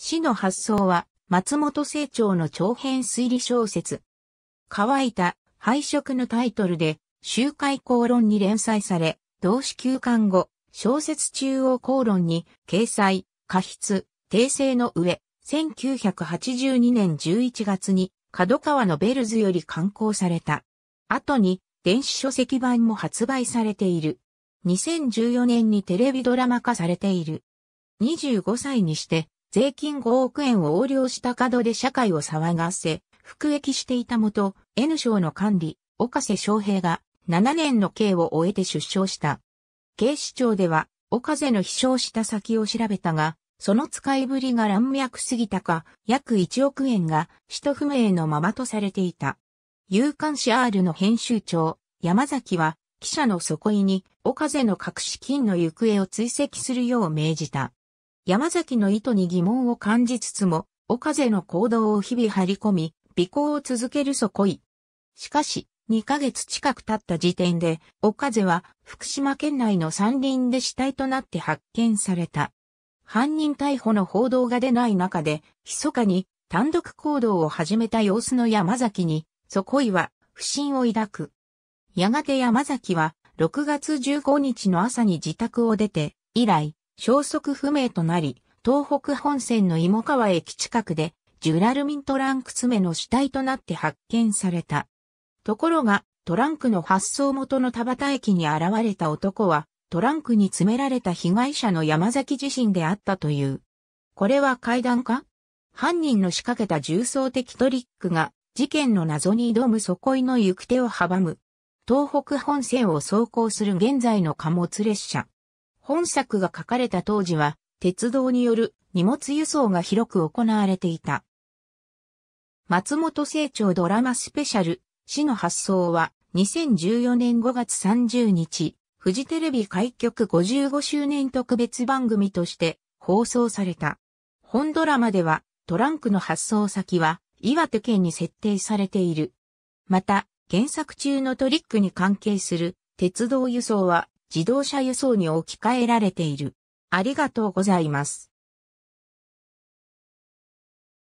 詩の発想は、松本清張の長編推理小説。乾いた、配色のタイトルで、集会公論に連載され、同志休刊後、小説中央公論に、掲載、過筆、訂正の上、1982年11月に、角川のベルズより刊行された。後に、電子書籍版も発売されている。2014年にテレビドラマ化されている。25歳にして、税金5億円を横領した角で社会を騒がせ、服役していた元、N 省の管理、岡瀬昌平が7年の刑を終えて出生した。警視庁では、岡瀬の飛翔した先を調べたが、その使いぶりが乱脈すぎたか、約1億円が使途不明のままとされていた。有刊誌 R の編集長、山崎は、記者の底井に、岡瀬の隠し金の行方を追跡するよう命じた。山崎の意図に疑問を感じつつも、岡瀬の行動を日々張り込み、尾行を続けるそこい。しかし、2ヶ月近く経った時点で、岡瀬は福島県内の山林で死体となって発見された。犯人逮捕の報道が出ない中で、密かに単独行動を始めた様子の山崎に、そこいは不信を抱く。やがて山崎は、6月15日の朝に自宅を出て、以来、消息不明となり、東北本線の芋川駅近くで、ジュラルミントランク詰めの死体となって発見された。ところが、トランクの発送元の田端駅に現れた男は、トランクに詰められた被害者の山崎自身であったという。これは階段か犯人の仕掛けた重層的トリックが、事件の謎に挑む底井の行く手を阻む。東北本線を走行する現在の貨物列車。本作が書かれた当時は、鉄道による荷物輸送が広く行われていた。松本清張ドラマスペシャル、死の発想は、2014年5月30日、フジテレビ開局55周年特別番組として放送された。本ドラマでは、トランクの発送先は、岩手県に設定されている。また、原作中のトリックに関係する鉄道輸送は自動車輸送に置き換えられている。ありがとうございます。